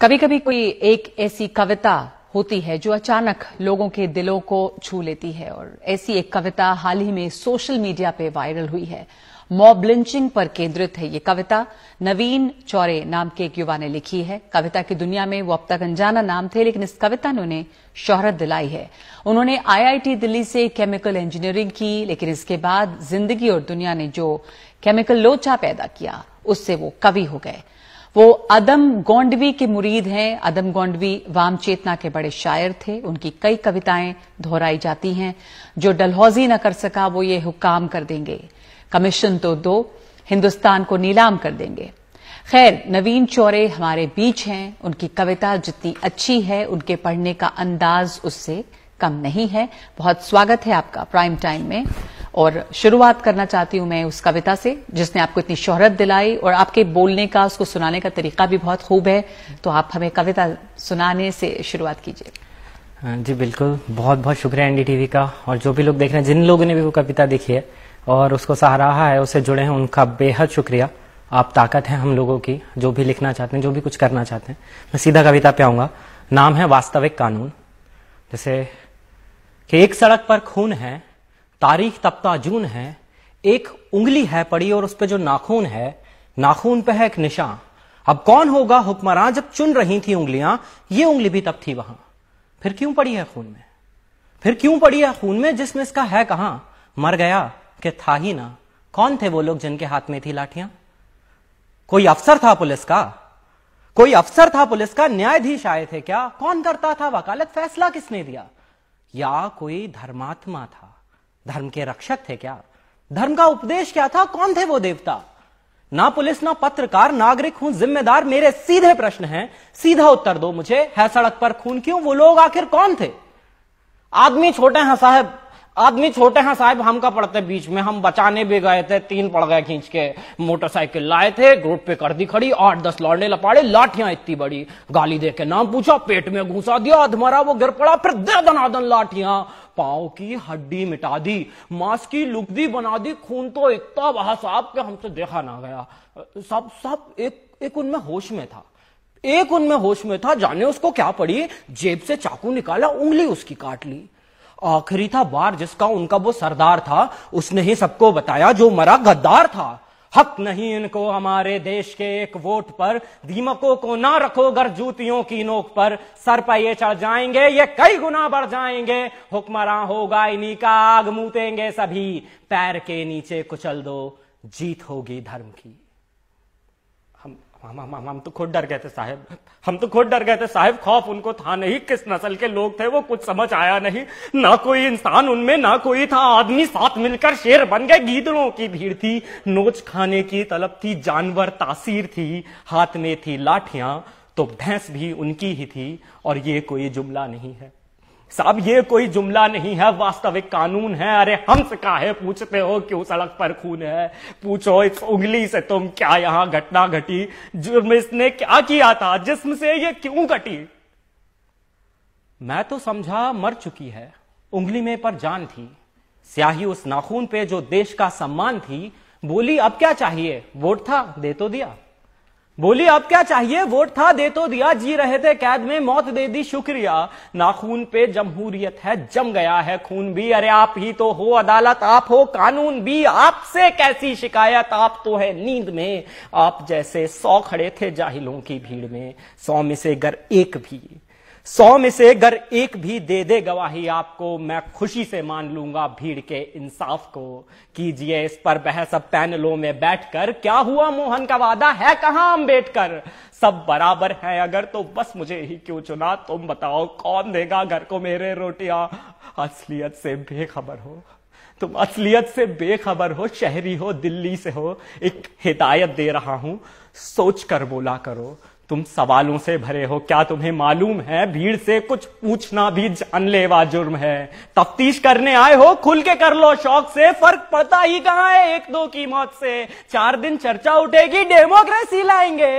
कभी कभी कोई एक ऐसी कविता होती है जो अचानक लोगों के दिलों को छू लेती है और ऐसी एक कविता हाल ही में सोशल मीडिया पे वायरल हुई है मॉब लिंचिंग पर केंद्रित है ये कविता नवीन चौरे नाम के एक युवा ने लिखी है कविता की दुनिया में वो अब तक अनजाना नाम थे लेकिन इस कविता ने उन्हें शोहरत दिलाई है उन्होंने आईआईटी दिल्ली से केमिकल इंजीनियरिंग की लेकिन इसके बाद जिंदगी और दुनिया ने जो केमिकल लोचा पैदा किया उससे वो कवि हो गए वो अदम गोंडवी के मुरीद हैं अदम गोंडवी वाम चेतना के बड़े शायर थे उनकी कई कविताएं दोहराई जाती हैं जो डलहौजी न कर सका वो ये हुक्म कर देंगे कमीशन तो दो हिंदुस्तान को नीलाम कर देंगे खैर नवीन चौरे हमारे बीच हैं उनकी कविता जितनी अच्छी है उनके पढ़ने का अंदाज उससे कम नहीं है बहुत स्वागत है आपका प्राइम टाइम में और शुरुआत करना चाहती हूं मैं उस कविता से जिसने आपको इतनी शोहरत दिलाई और आपके बोलने का उसको सुनाने का तरीका भी बहुत खूब है तो आप हमें कविता सुनाने से शुरुआत कीजिए हाँ जी बिल्कुल बहुत बहुत शुक्रिया एनडीटीवी का और जो भी लोग देख रहे हैं जिन लोगों ने भी वो कविता देखी है और उसको सहारा है उससे जुड़े हैं उनका बेहद शुक्रिया आप ताकत है हम लोगों की जो भी लिखना चाहते हैं जो भी कुछ करना चाहते हैं मैं सीधा कविता पे आऊंगा नाम है वास्तविक कानून जैसे कि एक सड़क पर खून है तारीख तपता जून है एक उंगली है पड़ी और उस पर जो नाखून है नाखून पे है एक निशान अब कौन होगा हुक्मरान जब चुन रही थी उंगलियां ये उंगली भी तब थी वहां फिर क्यों पड़ी है खून में फिर क्यों पड़ी है खून में जिसमें इसका है कहां मर गया कि था ही ना कौन थे वो लोग जिनके हाथ में थी लाठियां कोई अफसर था पुलिस का कोई अफसर था पुलिस का न्यायाधीश आए थे क्या कौन करता था वकालत फैसला किसने दिया या कोई धर्मात्मा था धर्म के रक्षक थे क्या धर्म का उपदेश क्या था कौन थे वो देवता ना पुलिस ना पत्रकार नागरिक हूं जिम्मेदार मेरे सीधे प्रश्न हैं सीधा उत्तर दो मुझे है सड़क पर खून क्यों वो लोग आखिर कौन थे आदमी छोटे हैं साहब आदमी छोटे हैं साहब हम का पड़ते बीच में हम बचाने भी गए थे तीन पड़ गए खींच के मोटरसाइकिल लाए थे रोड पे कर दी खड़ी आठ दस लौड़े लपाड़े लाठियां इतनी बड़ी गाली दे के नाम पूछा पेट में घुसा दिया अधमरा वो गिर पड़ा फिर दर्दनादन लाठियां पाओ की हड्डी मिटा दी मांस की लुकदी बना दी खून तो इतना वहा साहब के हमसे देखा ना गया सब सब एक एक उनमें होश में था एक उनमें होश में था जाने उसको क्या पड़ी जेब से चाकू निकाला उंगली उसकी काट ली आखिरी था बार जिसका उनका वो सरदार था उसने ही सबको बताया जो मरा गद्दार था हक नहीं इनको हमारे देश के एक वोट पर दीमकों को ना रखो गर जूतियों की नोक पर सर पर ये चढ़ जाएंगे ये कई गुना बढ़ जाएंगे हुक्मरा होगा इन्हीं का आग मूतेंगे सभी पैर के नीचे कुचल दो जीत होगी धर्म की हम हम हम तो खुद डर गए थे साहब हम तो खुद डर गए थे साहब खौफ उनको था नहीं किस नस्ल के लोग थे वो कुछ समझ आया नहीं ना कोई इंसान उनमें ना कोई था आदमी साथ मिलकर शेर बन गए गीदड़ों की भीड़ थी नोच खाने की तलब थी जानवर तासीर थी हाथ में थी लाठियां तो भैंस भी उनकी ही थी और ये कोई जुमला नहीं है साहब ये कोई जुमला नहीं है वास्तविक कानून है अरे हमसे काहे पूछते हो क्यों सड़क पर खून है पूछो इस उंगली से तुम क्या यहां घटना घटी जुर्म इसने क्या किया था जिसम से ये क्यों कटी मैं तो समझा मर चुकी है उंगली में पर जान थी स्याही उस नाखून पे जो देश का सम्मान थी बोली अब क्या चाहिए वोट था दे तो दिया बोली अब क्या चाहिए वोट था दे तो दिया जी रहे थे कैद में मौत दे दी शुक्रिया नाखून पे जमहूरियत है जम गया है खून भी अरे आप ही तो हो अदालत आप हो कानून भी आपसे कैसी शिकायत आप तो है नींद में आप जैसे सौ खड़े थे जाहिलों की भीड़ में सौ में से गर एक भी सौ में से अगर एक भी दे दे गवाही आपको मैं खुशी से मान लूंगा भीड़ के इंसाफ को कीजिए इस पर बहस अब पैनलों में बैठकर क्या हुआ मोहन का वादा है कहां अंबेडकर सब बराबर है अगर तो बस मुझे ही क्यों चुना तुम बताओ कौन देगा घर को मेरे रोटियां असलियत से बेखबर हो तुम असलियत से बेखबर हो शहरी हो दिल्ली से हो एक हिदायत दे रहा हूं सोच कर बोला करो तुम सवालों से भरे हो क्या तुम्हें मालूम है भीड़ से कुछ पूछना भी जानलेवा जुर्म है तफ्तीश करने आए हो खुल के कर लो शौक से फर्क पड़ता ही कहां है एक दो की मौत से चार दिन चर्चा उठेगी डेमोक्रेसी लाएंगे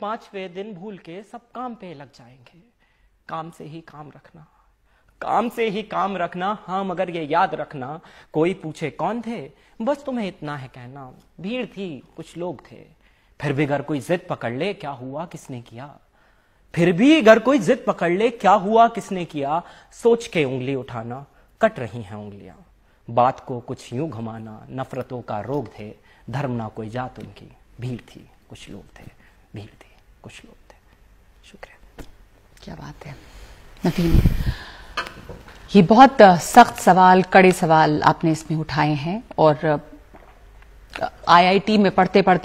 पांचवे दिन भूल के सब काम पे लग जाएंगे काम से ही काम रखना काम से ही काम रखना हाँ मगर ये याद रखना कोई पूछे कौन थे बस तुम्हें इतना है कहना भीड़ थी कुछ लोग थे फिर भी अगर कोई जिद पकड़ ले क्या हुआ किसने किया फिर भी अगर कोई जिद पकड़ ले क्या हुआ किसने किया सोच के उंगली उठाना कट रही हैं उंगलियां बात को कुछ यूं घुमाना नफरतों का रोग थे धर्म ना कोई जात उनकी भीड़ थी कुछ लोग थे भीड़ थी कुछ लोग थे शुक्रिया क्या बात है नफीम ये बहुत सख्त सवाल कड़े सवाल आपने इसमें उठाए हैं और आईआईटी में पढ़ते पढ़ते